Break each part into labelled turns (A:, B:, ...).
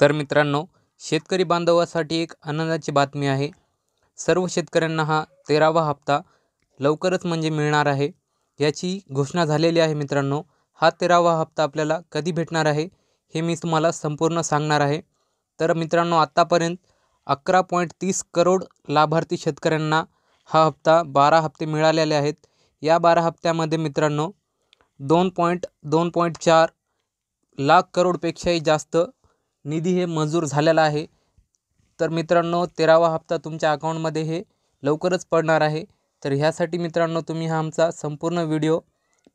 A: तर मित्रांनो शेतकरी बांधवासाठी एक आनंदाची बातमी आहे सर्व शेतकऱ्यांना हा तेरावा हप्ता लवकरच म्हणजे मिळणार आहे याची घोषणा झालेली आहे मित्रांनो हा तेरावा हप्ता आपल्याला कधी भेटणार आहे हे मी तुम्हाला संपूर्ण सांगणार आहे तर मित्रांनो आत्तापर्यंत अकरा पॉईंट तीस करोड लाभार्थी शेतकऱ्यांना हा हप्ता बारा हप्ते मिळालेले आहेत या बारा हप्त्यामध्ये मित्रांनो दोन पॉईंट दोन पॉईंट चार लाख करोडपेक्षाही जास्त निधी हे मंजूर झालेला आहे तर मित्रांनो तेरावा हप्ता तुमच्या अकाऊंटमध्ये हे लवकरच पडणार आहे तर ह्यासाठी मित्रांनो तुम्ही हा आमचा संपूर्ण व्हिडिओ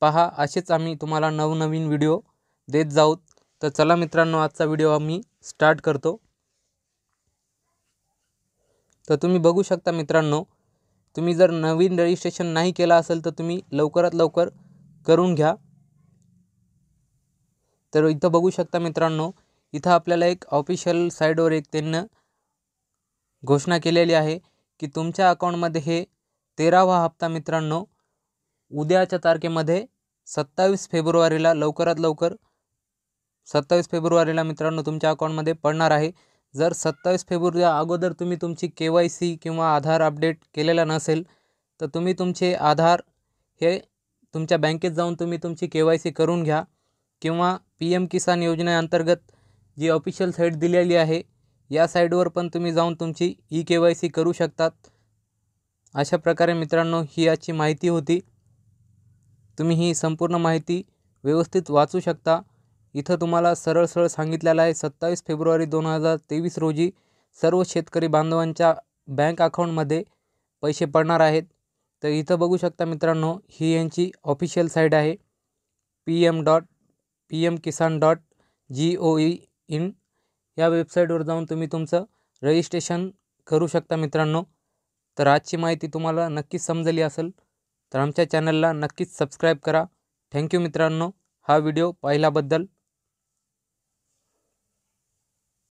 A: पहा असेच आम्ही तुम्हाला नवनवीन व्हिडिओ देत जाऊत तर चला मित्रांनो आजचा व्हिडिओ आम्ही स्टार्ट करतो तर तुम्ही बघू शकता मित्रांनो तुम्ही जर नवीन रजिस्ट्रेशन नाही केलं असेल तर तुम्ही लवकरात लवकर करून घ्या तर इथं बघू शकता मित्रांनो इथं आपल्याला एक ऑफिशियल साईडवर एक त्यांनं घोषणा केलेली आहे की तुमच्या अकाउंटमध्ये हे तेरावा हप्ता मित्रांनो उद्याच्या तारखेमध्ये सत्तावीस फेब्रुवारीला लवकरात लवकर सत्तावीस फेब्रुवारीला मित्रांनो तुमच्या अकाऊंटमध्ये पडणार आहे जर सत्तावीस फेब्रुवारी अगोदर तुम्ही तुमची के वाय सी किंवा आधार अपडेट केलेला नसेल तर तुम्ही तुमचे आधार हे तुमच्या बँकेत जाऊन तुम्ही तुमची के वाय सी करून घ्या किंवा पी एम किसान योजनेअंतर्गत जी ऑफिशियल साईट दिलेली आहे या साईटवर पण तुम्ही जाऊन तुमची ई के वाय सी करू शकतात अशा प्रकारे मित्रांनो ही याची माहिती होती तुम्ही ही संपूर्ण माहिती व्यवस्थित वाचू शकता इथं तुम्हाला सरळ सरळ सांगितलेलं आहे सत्तावीस फेब्रुवारी दोन हजार तेवीस रोजी सर्व शेतकरी बांधवांच्या बँक अकाउंटमध्ये पैसे पडणार आहेत तर इथं बघू शकता मित्रांनो ही यांची ऑफिशियल साईट आहे P M dot P M Kisan dot G O E in या वेबसाईटवर जाऊन तुम्ही तुमचं रजिस्ट्रेशन करू शकता मित्रांनो तर आजची माहिती तुम्हाला नक्कीच समजली असेल तर आमच्या चॅनलला नक्कीच सबस्क्राईब करा थँक्यू मित्रांनो हा व्हिडिओ पाहिल्याबद्दल